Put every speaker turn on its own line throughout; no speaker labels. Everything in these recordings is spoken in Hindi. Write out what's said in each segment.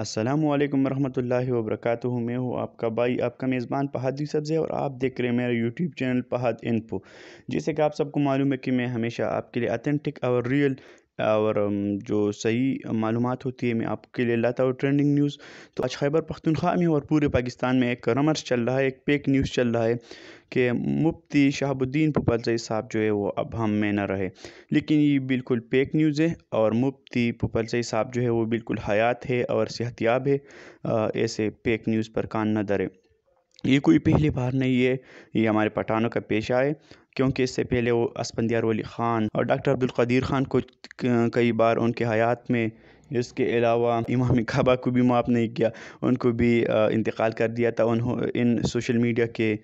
अस्सलाम वालेकुम रहमतुल्लाहि व बरकातुहू मैं हूँ आपका भाई आपका मेज़बान पहादी सब्ज़े और आप देख रहे हैं मेरा यूट्यूब चैनल पहाद इन्फो जैसे कि आप सबको मालूम है कि मैं हमेशा आपके लिए अथेंटिक और रियल और जो सही मालूम होती है मैं आपके लिए लाता हूँ ट्रेंडिंग न्यूज़ तो आज खैबर पख्तनख्वा में और पूरे पाकिस्तान में एक रमर्स चल रहा है एक पेक न्यूज़ चल रहा है कि मुफ्ती शहाबुद्दीन पुपलजई साहब जो है वो अब हम में न रहे लेकिन ये बिल्कुल पेक न्यूज़ है और मुफ्ती पुपलजई साहब जो है वो बिल्कुल हयात है और सेहतियाब है ऐसे पेक न्यूज़ पर कान न धरे ये कोई पहली बार नहीं है ये हमारे पठानों का पेशा है क्योंकि इससे पहले वो असपंदियार वली ख़ान और डॉक्टर अब्दुल क़दीर ख़ान को कई बार उनके हयात में इसके अलावा इमाम खबा को भी माफ़ नहीं किया उनको भी इंतकाल कर दिया था उन्हों इन सोशल मीडिया के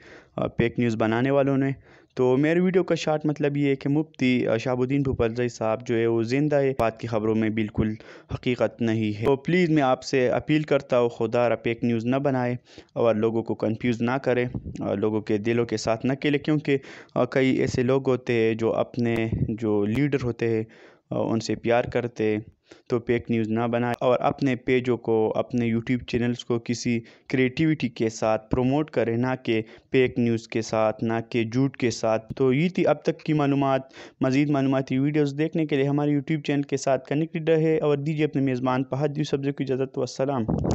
पेक न्यूज़ बनाने वालों ने तो मेरे वीडियो का शार्ट मतलब ये है कि मुफ्ती शाहबुद्दीन भूपलजई साहब जो है वो ज़िंदा है बात की ख़बरों में बिल्कुल हकीकत नहीं है तो प्लीज़ मैं आपसे अपील करता हूँ खुदा पेक न्यूज़ ना बनाए और लोगों को कंफ्यूज ना करें लोगों के दिलों के साथ ना खेले क्योंकि कई ऐसे लोग होते हैं जो अपने जो लीडर होते हैं उनसे प्यार करते तो पेक न्यूज़ ना बनाए और अपने पेजों को अपने यूट्यूब चैनल्स को किसी क्रिएटिविटी के साथ प्रमोट करें ना कि पेक न्यूज़ के साथ ना कि झूठ के साथ तो ये थी अब तक की मालूम मज़ीद मालूमती वीडियोज़ देखने के लिए हमारे यूट्यूब चैनल के साथ कनेक्टेड रहे और दीजिए अपने मेज़बान पहाद्यू दी की इजाज़त वसलम